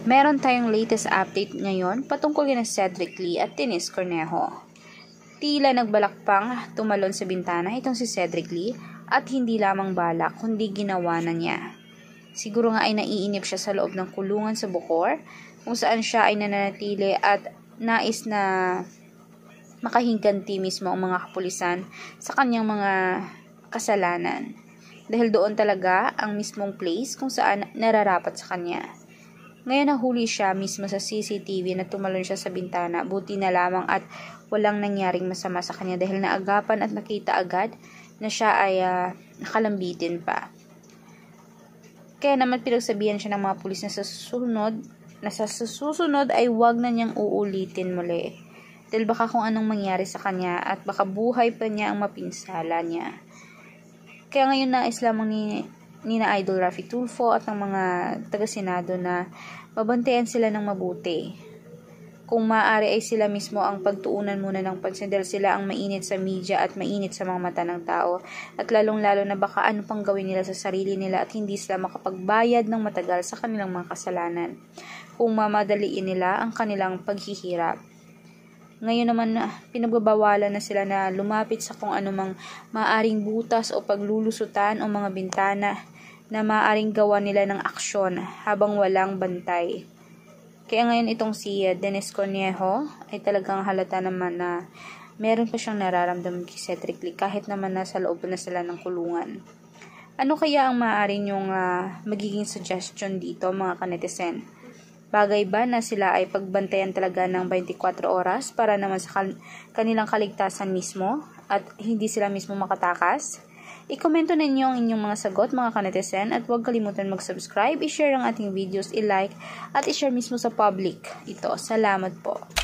Meron tayong latest update ngayon patungkol kina Cedric Lee at Denise Cornejo. Tila nagbalak pang tumalon sa bintana itong si Cedric Lee at hindi lamang balak kundi ginawa na niya. Siguro nga ay naiinip siya sa loob ng kulungan sa Bukor kung saan siya ay nananatili at nais na makahingganti mismo ang mga kapulisan sa kanyang mga kasalanan. Dahil doon talaga ang mismong place kung saan nararapat sa kanya. Ngayon nahuli siya mismo sa CCTV na tumalon siya sa bintana. Buti na lamang at walang nangyaring masama sa kanya dahil naagapan at nakita agad na siya ay uh, nakalambitin pa. Kaya naman pinagsabihan siya ng mga pulis na sa susunod, na sa susunod ay wag na niyang uulitin muli. Dahil baka kung anong mangyari sa kanya at baka buhay pa niya ang mapinsala niya. Kaya ngayon na lamang ni nina Idol Rafi Tulfo at ng mga taga-senado na mabantayan sila ng mabuti. Kung maaari ay sila mismo ang pagtuunan muna ng pansin dahil sila ang mainit sa media at mainit sa mga mata ng tao at lalong-lalo na baka ano pang gawin nila sa sarili nila at hindi sila makapagbayad ng matagal sa kanilang mga kasalanan kung mamadaliin nila ang kanilang paghihirap. Ngayon naman ah, pinagbabawalan na sila na lumapit sa kung anumang maaring butas o paglulusutan o mga bintana na maaring gawa nila ng aksyon habang walang bantay. Kaya ngayon itong si Dennis Cornejo ay talagang halata naman na meron pa siyang nararamdaman kay Cedric Lee kahit naman nasa loob na sila ng kulungan. Ano kaya ang maaari niyong uh, magiging suggestion dito mga kanetizen? Bagay ba na sila ay pagbantayan talaga ng 24 oras para naman sa kanilang kaligtasan mismo at hindi sila mismo makatakas? I-komento ninyo ang inyong mga sagot mga kanetizen at huwag kalimutan mag-subscribe, i-share ang ating videos, i-like at i-share mismo sa public. Ito, salamat po.